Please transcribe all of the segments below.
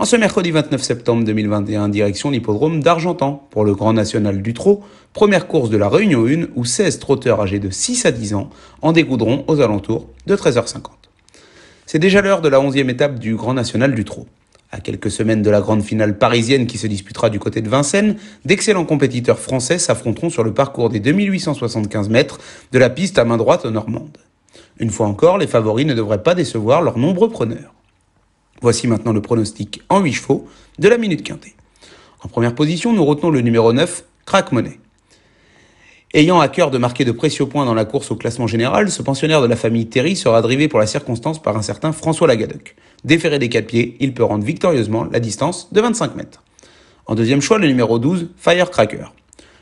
En ce mercredi 29 septembre 2021, direction l'hippodrome d'Argentan pour le Grand National du Trot, première course de la Réunion 1 où 16 trotteurs âgés de 6 à 10 ans en découdront aux alentours de 13h50. C'est déjà l'heure de la 11e étape du Grand National du Trot. À quelques semaines de la grande finale parisienne qui se disputera du côté de Vincennes, d'excellents compétiteurs français s'affronteront sur le parcours des 2875 mètres de la piste à main droite normande. Normandes. Une fois encore, les favoris ne devraient pas décevoir leurs nombreux preneurs. Voici maintenant le pronostic en 8 chevaux de la minute quintée. En première position, nous retenons le numéro 9, Crack Money. Ayant à cœur de marquer de précieux points dans la course au classement général, ce pensionnaire de la famille Terry sera drivé pour la circonstance par un certain François Lagadoc. Déféré des quatre pieds, il peut rendre victorieusement la distance de 25 mètres. En deuxième choix, le numéro 12, Firecracker.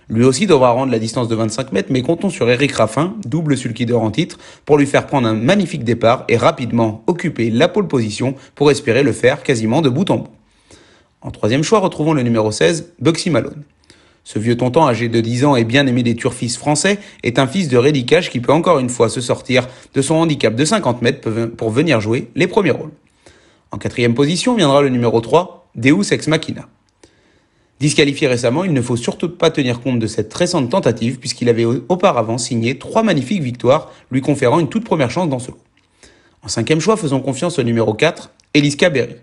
Lui aussi devra rendre la distance de 25 mètres, mais comptons sur Eric Raffin, double sulkidor en titre, pour lui faire prendre un magnifique départ et rapidement occuper la pole position pour espérer le faire quasiment de bout en bout. En troisième choix, retrouvons le numéro 16, Boxy Malone. Ce vieux tonton âgé de 10 ans et bien aimé des turfistes français est un fils de Rédicage qui peut encore une fois se sortir de son handicap de 50 mètres pour venir jouer les premiers rôles. En quatrième position viendra le numéro 3, Deus Ex Machina. Disqualifié récemment, il ne faut surtout pas tenir compte de cette récente tentative puisqu'il avait auparavant signé trois magnifiques victoires, lui conférant une toute première chance dans ce lot. En cinquième choix, faisons confiance au numéro 4, Eliska Berry.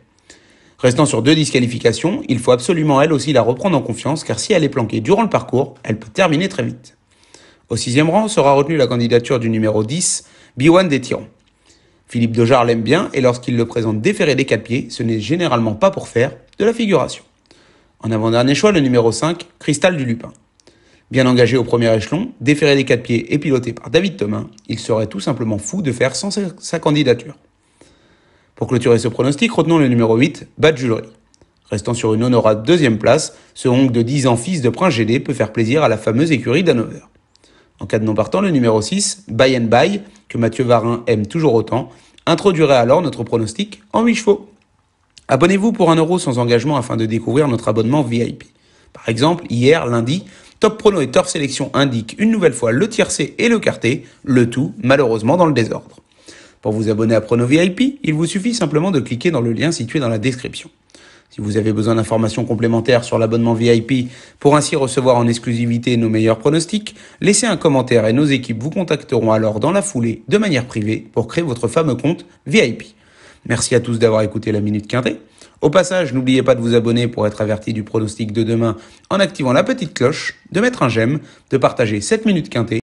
Restant sur deux disqualifications, il faut absolument elle aussi la reprendre en confiance car si elle est planquée durant le parcours, elle peut terminer très vite. Au sixième rang sera retenue la candidature du numéro 10, Biwan des Philippe Dejar l'aime bien et lorsqu'il le présente déféré des quatre pieds, ce n'est généralement pas pour faire de la figuration. En avant-dernier choix, le numéro 5, Cristal du Lupin. Bien engagé au premier échelon, déféré des quatre pieds et piloté par David Thomas, il serait tout simplement fou de faire sans sa candidature. Pour clôturer ce pronostic, retenons le numéro 8, Bad Jewelry, Restant sur une honorable deuxième place, ce Honk de 10 ans fils de Prince gédé, peut faire plaisir à la fameuse écurie d'Hanover. En cas de non partant, le numéro 6, Bye and By, que Mathieu Varin aime toujours autant, introduirait alors notre pronostic en 8 chevaux. Abonnez-vous pour un euro sans engagement afin de découvrir notre abonnement VIP. Par exemple, hier, lundi, Top Prono et Tor Sélection indiquent une nouvelle fois le tiercé et le quarté, le tout malheureusement dans le désordre. Pour vous abonner à Prono VIP, il vous suffit simplement de cliquer dans le lien situé dans la description. Si vous avez besoin d'informations complémentaires sur l'abonnement VIP pour ainsi recevoir en exclusivité nos meilleurs pronostics, laissez un commentaire et nos équipes vous contacteront alors dans la foulée de manière privée pour créer votre fameux compte VIP. Merci à tous d'avoir écouté la Minute Quintée. Au passage, n'oubliez pas de vous abonner pour être averti du pronostic de demain en activant la petite cloche, de mettre un j'aime, de partager cette Minute quintée.